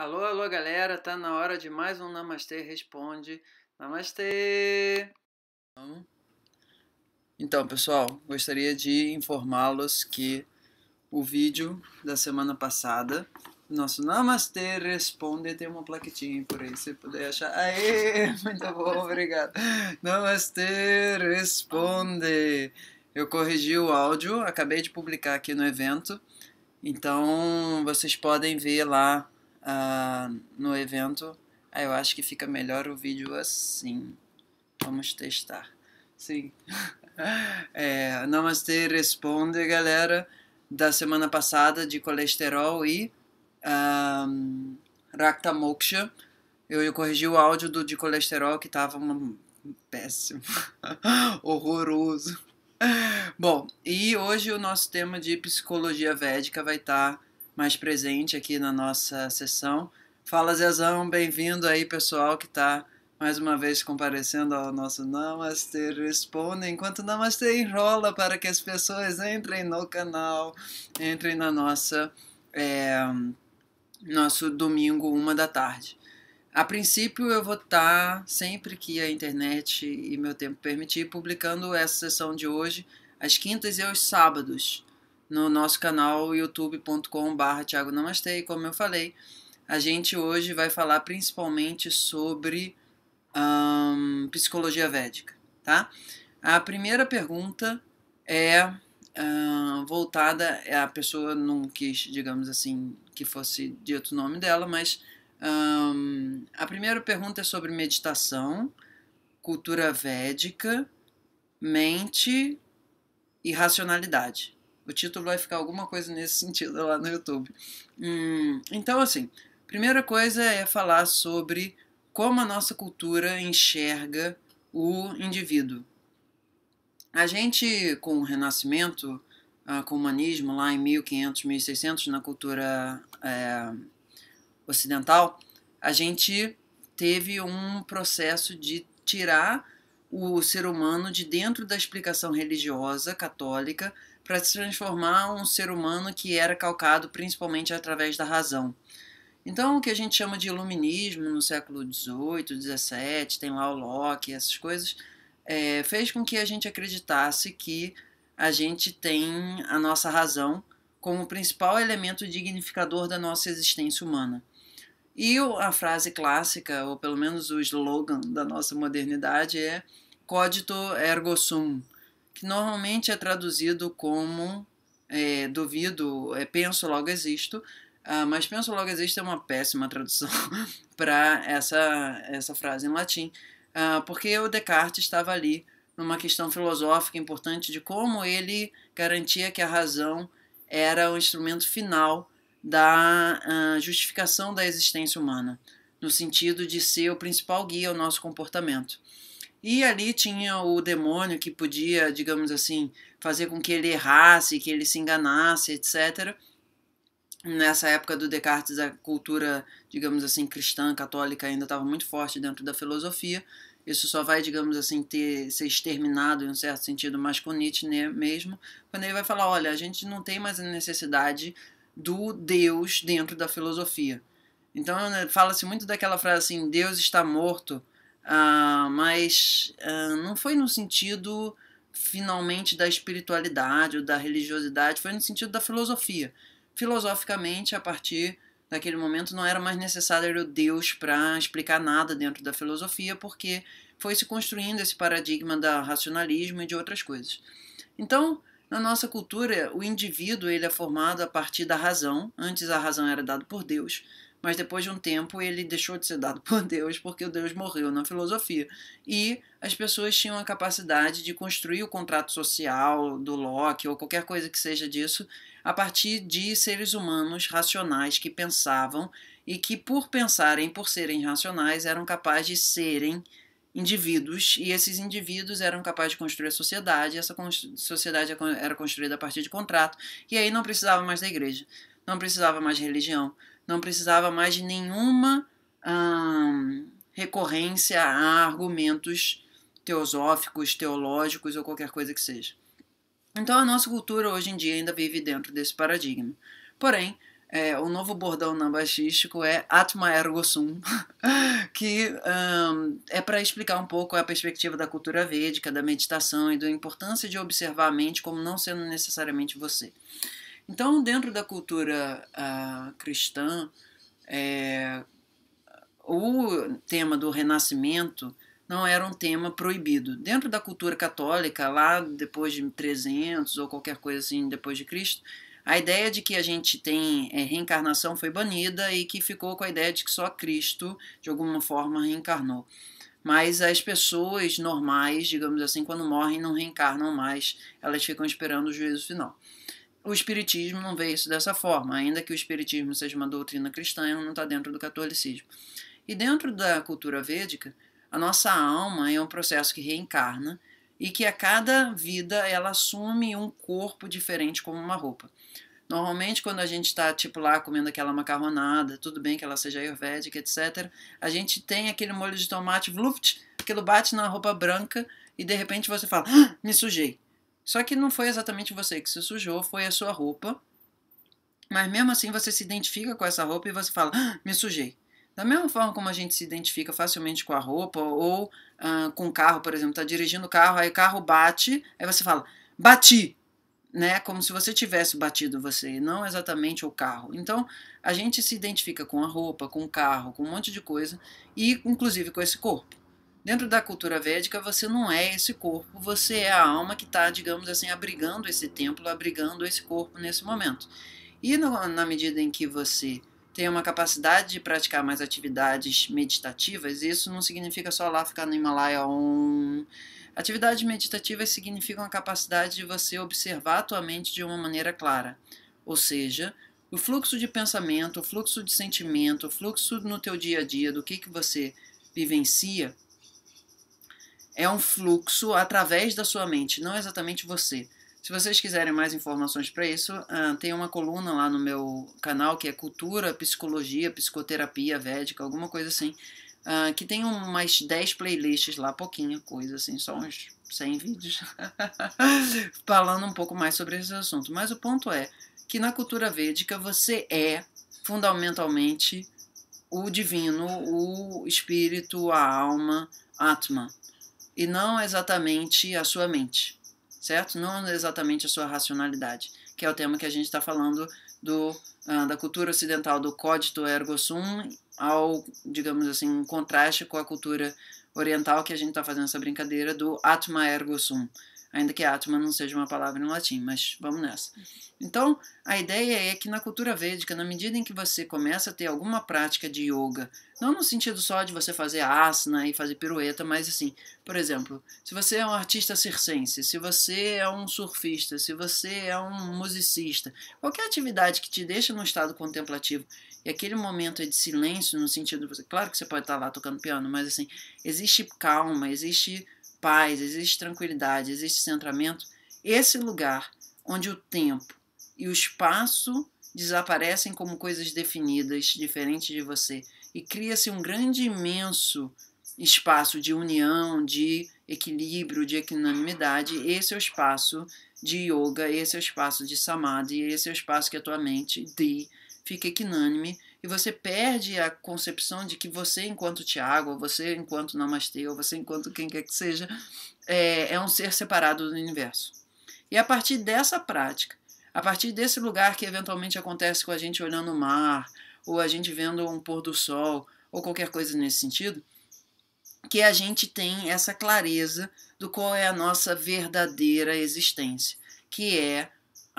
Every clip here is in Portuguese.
Alô, alô, galera, tá na hora de mais um Namastê Responde. Namastê! Então, pessoal, gostaria de informá-los que o vídeo da semana passada, nosso Namastê Responde, tem uma plaquetinha por aí, se puder achar. Aê, muito bom, obrigado. Namastê Responde. Eu corrigi o áudio, acabei de publicar aqui no evento, então vocês podem ver lá uh, no evento. Aí eu acho que fica melhor o vídeo assim. Vamos testar. Sim. é, Namastê responde, galera, da semana passada de colesterol e um, ah, Rakta Moksha. Eu, eu corrigi o áudio do de colesterol que estava uma... péssimo, horroroso. Bom, e hoje o nosso tema de psicologia védica vai estar. Tá mais presente aqui na nossa sessão. Fala Zezão, bem-vindo aí pessoal que está mais uma vez comparecendo ao nosso Namaste Responde, enquanto Namaste enrola para que as pessoas entrem no canal, entrem na nossa é, nosso domingo uma da tarde. A princípio eu vou estar, tá sempre que a internet e meu tempo permitir, publicando essa sessão de hoje às quintas e aos sábados no nosso canal youtube.com.br Thiago Namastê. E como eu falei, a gente hoje vai falar principalmente sobre um, psicologia védica, tá? A primeira pergunta é uh, voltada é a pessoa não quis, digamos assim, que fosse de outro nome dela, mas um, a primeira pergunta é sobre meditação, cultura védica, mente e racionalidade. O título vai ficar alguma coisa nesse sentido lá no YouTube. Hum, então, assim, primeira coisa é falar sobre como a nossa cultura enxerga o indivíduo. A gente, com o Renascimento, ah, com o humanismo, lá em 1500, 1600, na cultura é, ocidental, a gente teve um processo de tirar o ser humano de dentro da explicação religiosa católica para se transformar um ser humano que era calcado principalmente através da razão. Então, o que a gente chama de iluminismo no século XVIII, XVII, tem lá o Locke, essas coisas, é, fez com que a gente acreditasse que a gente tem a nossa razão como principal elemento dignificador da nossa existência humana. E a frase clássica, ou pelo menos o slogan da nossa modernidade, é cogito ergo sum, que normalmente é traduzido como é, duvido, é, penso logo existo, ah, mas penso logo existe é uma péssima tradução para essa, essa frase em latim, ah, porque o Descartes estava ali numa questão filosófica importante de como ele garantia que a razão era o instrumento final da ah, justificação da existência humana, no sentido de ser o principal guia ao nosso comportamento. E ali tinha o demônio que podia, digamos assim, fazer com que ele errasse, que ele se enganasse, etc. Nessa época do Descartes, a cultura, digamos assim, cristã, católica ainda estava muito forte dentro da filosofia. Isso só vai, digamos assim, ter, ser exterminado, em um certo sentido, mais com Nietzsche mesmo, quando ele vai falar: olha, a gente não tem mais a necessidade do Deus dentro da filosofia. Então né, fala-se muito daquela frase assim, Deus está morto, ah, mas ah, não foi no sentido finalmente da espiritualidade ou da religiosidade, foi no sentido da filosofia. Filosoficamente, a partir daquele momento, não era mais necessário o Deus para explicar nada dentro da filosofia, porque foi se construindo esse paradigma do racionalismo e de outras coisas. Então, na nossa cultura, o indivíduo ele é formado a partir da razão. Antes a razão era dada por Deus, mas depois de um tempo ele deixou de ser dado por Deus porque o Deus morreu na filosofia. E as pessoas tinham a capacidade de construir o contrato social do Locke ou qualquer coisa que seja disso a partir de seres humanos racionais que pensavam e que, por pensarem, por serem racionais, eram capazes de serem indivíduos, e esses indivíduos eram capazes de construir a sociedade, essa sociedade é era construída a partir de contrato, e aí não precisava mais da igreja, não precisava mais de religião, não precisava mais de nenhuma hum, recorrência a argumentos teosóficos, teológicos ou qualquer coisa que seja. Então a nossa cultura hoje em dia ainda vive dentro desse paradigma. Porém, é, o novo bordão nambaxístico é Atma Ergo Sum, que um, é para explicar um pouco a perspectiva da cultura védica, da meditação e da importância de observar a mente como não sendo necessariamente você. Então, dentro da cultura uh, cristã, é, o tema do renascimento não era um tema proibido. Dentro da cultura católica, lá depois de 300 ou qualquer coisa assim, depois de Cristo, a ideia de que a gente tem é, reencarnação foi banida e que ficou com a ideia de que só Cristo, de alguma forma, reencarnou. Mas as pessoas normais, digamos assim, quando morrem, não reencarnam mais, elas ficam esperando o juízo final. O Espiritismo não vê isso dessa forma, ainda que o Espiritismo seja uma doutrina cristã, não está dentro do catolicismo. E dentro da cultura védica, a nossa alma é um processo que reencarna e que a cada vida ela assume um corpo diferente como uma roupa. Normalmente, quando a gente está, tipo, lá comendo aquela macarronada, tudo bem que ela seja ayurvédica, etc., a gente tem aquele molho de tomate, vluft, aquilo bate na roupa branca e de repente você fala, ah, me sujei. Só que não foi exatamente você que se sujou, foi a sua roupa. Mas mesmo assim você se identifica com essa roupa e você fala, ah, me sujei. Da mesma forma como a gente se identifica facilmente com a roupa ou ah, com o carro, por exemplo, está dirigindo o carro, aí o carro bate, aí você fala, bati, né? Como se você tivesse batido você, não exatamente o carro. Então, a gente se identifica com a roupa, com o carro, com um monte de coisa e, inclusive, com esse corpo. Dentro da cultura védica, você não é esse corpo, você é a alma que está, digamos assim, abrigando esse templo, abrigando esse corpo nesse momento. E no, na medida em que você tem uma capacidade de praticar mais atividades meditativas, isso não significa só lá ficar no Himalaia um. Atividades meditativas significam a capacidade de você observar a tua mente de uma maneira clara, ou seja, o fluxo de pensamento, o fluxo de sentimento, o fluxo no teu dia a dia, do que, que você vivencia, é um fluxo através da sua mente, não exatamente você. Se vocês quiserem mais informações para isso, ah, tem uma coluna lá no meu canal que é Cultura, Psicologia, Psicoterapia Védica, alguma coisa assim, ah, que tem umas 10 playlists lá, pouquinha coisa assim, só uns 100 vídeos, falando um pouco mais sobre esse assunto. Mas o ponto é que na cultura védica você é fundamentalmente o divino, o espírito, a alma, Atma, e não exatamente a sua mente certo? Não exatamente a sua racionalidade, que é o tema que a gente está falando do, uh, da cultura ocidental, do códito ergo sum, ao, digamos assim, contraste com a cultura oriental, que a gente está fazendo essa brincadeira do atma ergo sum, ainda que atma não seja uma palavra em latim, mas vamos nessa. Uhum. Então, a ideia é que na cultura védica, na medida em que você começa a ter alguma prática de yoga, não no sentido só de você fazer asana e fazer pirueta, mas assim, por exemplo, se você é um artista circense, se você é um surfista, se você é um musicista, qualquer atividade que te deixa num estado contemplativo e aquele momento é de silêncio, no sentido, claro que você pode estar lá tocando piano, mas assim, existe calma, existe paz, existe tranquilidade, existe centramento, esse lugar onde o tempo e o espaço desaparecem como coisas definidas, diferentes de você, e cria-se um grande, imenso espaço de união, de equilíbrio, de equanimidade. Esse é o espaço de yoga, esse é o espaço de samadhi, esse é o espaço que a tua mente, de, fica equinânime e você perde a concepção de que você, enquanto Tiago, ou você, enquanto Namastê, ou você, enquanto quem quer que seja, é, é um ser separado do universo. E a partir dessa prática, a partir desse lugar que eventualmente acontece com a gente olhando o mar, ou a gente vendo um pôr do sol, ou qualquer coisa nesse sentido, que a gente tem essa clareza do qual é a nossa verdadeira existência, que é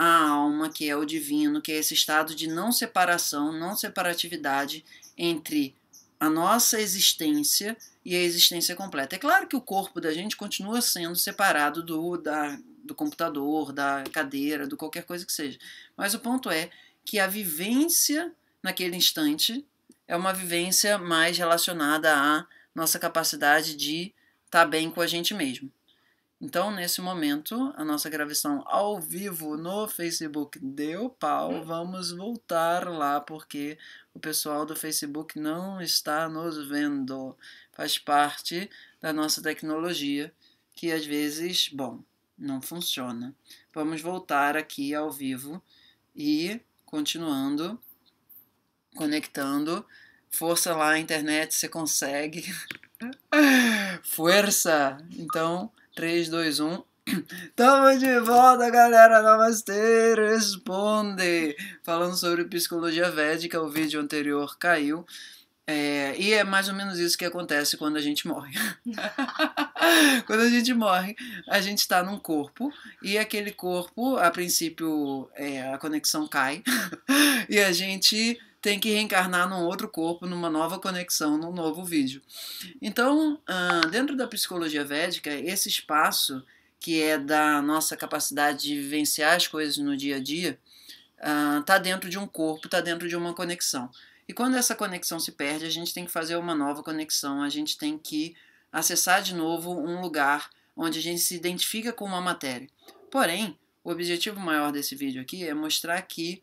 a alma, que é o divino, que é esse estado de não separação, não separatividade entre a nossa existência e a existência completa. É claro que o corpo da gente continua sendo separado do, da, do computador, da cadeira, do qualquer coisa que seja. Mas o ponto é que a vivência naquele instante é uma vivência mais relacionada à nossa capacidade de estar tá bem com a gente mesmo. Então, nesse momento, a nossa gravação ao vivo no Facebook deu pau. Hum. Vamos voltar lá, porque o pessoal do Facebook não está nos vendo. Faz parte da nossa tecnologia, que às vezes, bom, não funciona. Vamos voltar aqui ao vivo e continuando, conectando. Força lá, internet, você consegue. Força! Então. 3, 2, 1. Tamo de volta, galera! Namastê! Responde! Falando sobre psicologia védica, o vídeo anterior caiu. É, e é mais ou menos isso que acontece quando a gente morre. quando a gente morre, a gente está num corpo e aquele corpo, a princípio, é, a conexão cai e a gente tem que reencarnar num outro corpo, numa nova conexão, num novo vídeo. Então, ah, dentro da psicologia védica, esse espaço que é da nossa capacidade de vivenciar as coisas no dia a dia, está ah, dentro de um corpo, está dentro de uma conexão. E quando essa conexão se perde, a gente tem que fazer uma nova conexão, a gente tem que acessar de novo um lugar onde a gente se identifica com uma matéria. Porém, o objetivo maior desse vídeo aqui é mostrar que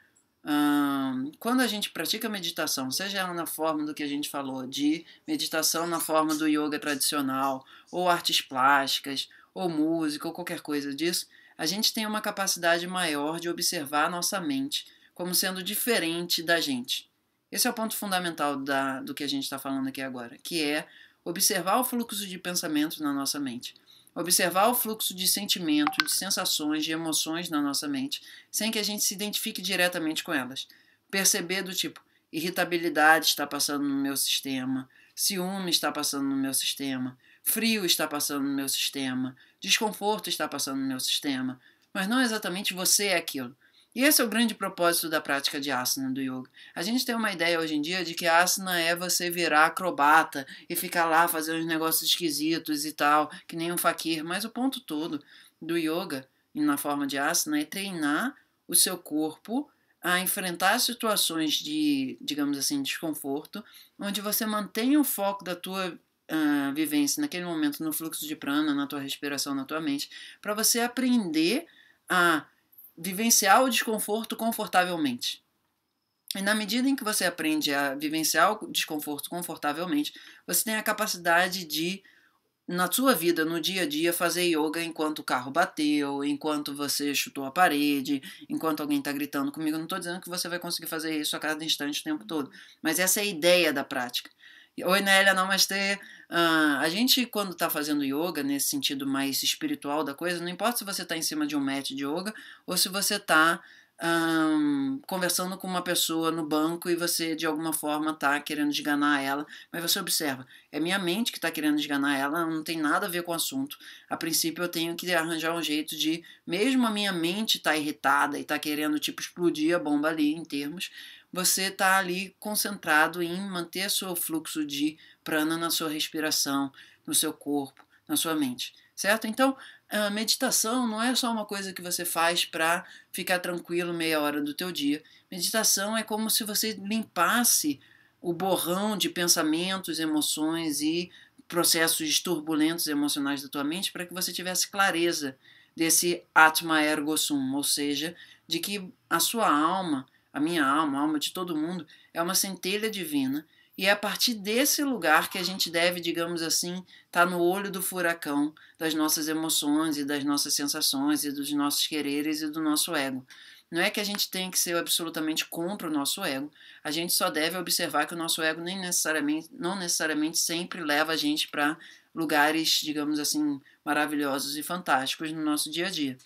quando a gente pratica meditação, seja ela na forma do que a gente falou, de meditação na forma do yoga tradicional, ou artes plásticas, ou música, ou qualquer coisa disso, a gente tem uma capacidade maior de observar a nossa mente como sendo diferente da gente. Esse é o ponto fundamental da, do que a gente está falando aqui agora, que é observar o fluxo de pensamento na nossa mente. Observar o fluxo de sentimento, de sensações, de emoções na nossa mente, sem que a gente se identifique diretamente com elas. Perceber do tipo, irritabilidade está passando no meu sistema, ciúme está passando no meu sistema, frio está passando no meu sistema, desconforto está passando no meu sistema, mas não exatamente você é aquilo. E esse é o grande propósito da prática de asana do yoga. A gente tem uma ideia hoje em dia de que asana é você virar acrobata e ficar lá fazendo uns negócios esquisitos e tal, que nem um faquir, mas o ponto todo do yoga na forma de asana é treinar o seu corpo a enfrentar situações de, digamos assim, desconforto, onde você mantenha o foco da tua uh, vivência naquele momento no fluxo de prana, na tua respiração, na tua mente, para você aprender a vivenciar o desconforto confortavelmente. E na medida em que você aprende a vivenciar o desconforto confortavelmente, você tem a capacidade de, na sua vida, no dia a dia, fazer yoga enquanto o carro bateu, enquanto você chutou a parede, enquanto alguém está gritando comigo. não estou dizendo que você vai conseguir fazer isso a cada instante o tempo todo, mas essa é a ideia da prática. Oi, Nélia, namastê. Uh, a gente, quando está fazendo yoga, nesse sentido mais espiritual da coisa, não importa se você está em cima de um mat de yoga ou se você está um, conversando com uma pessoa no banco e você de alguma forma está querendo esganar ela, mas você observa, é minha mente que está querendo esganar ela, não tem nada a ver com o assunto. A princípio eu tenho que arranjar um jeito de, mesmo a minha mente tá irritada e está querendo tipo explodir a bomba ali em termos, você está ali concentrado em manter seu fluxo de prana na sua respiração, no seu corpo, na sua mente, certo? Então, a meditação não é só uma coisa que você faz para ficar tranquilo meia hora do teu dia. Meditação é como se você limpasse o borrão de pensamentos, emoções e processos turbulentos emocionais da tua mente para que você tivesse clareza desse atma ergo sum, ou seja, de que a sua alma a minha alma, a alma de todo mundo, é uma centelha divina. E é a partir desse lugar que a gente deve, digamos assim, estar tá no olho do furacão das nossas emoções e das nossas sensações e dos nossos quereres e do nosso ego. Não é que a gente tem que ser absolutamente contra o nosso ego, a gente só deve observar que o nosso ego nem necessariamente, não necessariamente sempre leva a gente para lugares, digamos assim, maravilhosos e fantásticos no nosso dia a dia.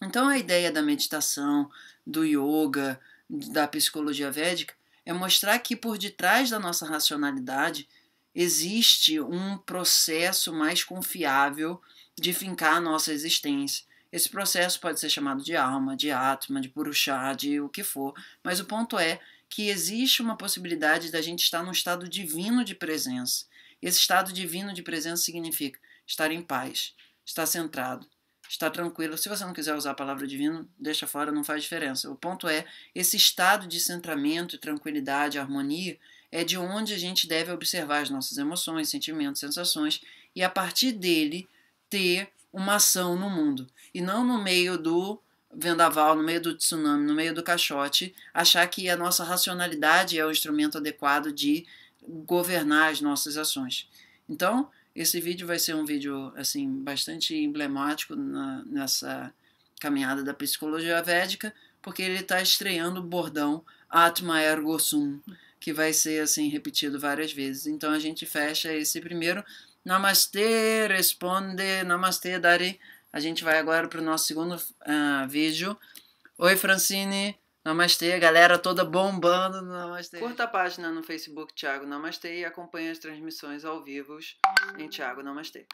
Então a ideia da meditação, do yoga, da psicologia védica é mostrar que por detrás da nossa racionalidade existe um processo mais confiável de fincar a nossa existência. Esse processo pode ser chamado de alma, de atma, de purushá, de o que for, mas o ponto é que existe uma possibilidade da gente estar num estado divino de presença. Esse estado divino de presença significa estar em paz, estar centrado, está tranquilo. Se você não quiser usar a palavra divino, deixa fora, não faz diferença. O ponto é, esse estado de centramento, tranquilidade, harmonia, é de onde a gente deve observar as nossas emoções, sentimentos, sensações, e a partir dele ter uma ação no mundo. E não no meio do vendaval, no meio do tsunami, no meio do caixote, achar que a nossa racionalidade é o instrumento adequado de governar as nossas ações. Então, esse vídeo vai ser um vídeo assim bastante emblemático na, nessa caminhada da psicologia védica, porque ele está estreando o bordão Atma Ergo Sum, que vai ser assim repetido várias vezes. Então a gente fecha esse primeiro Namastê, responde, Namastê, Dari. A gente vai agora para o nosso segundo uh, vídeo. Oi, Francine. Namastê, galera toda bombando no Namastê. Curta a página no Facebook Thiago Namastê e acompanhe as transmissões ao vivo em Thiago Namastê.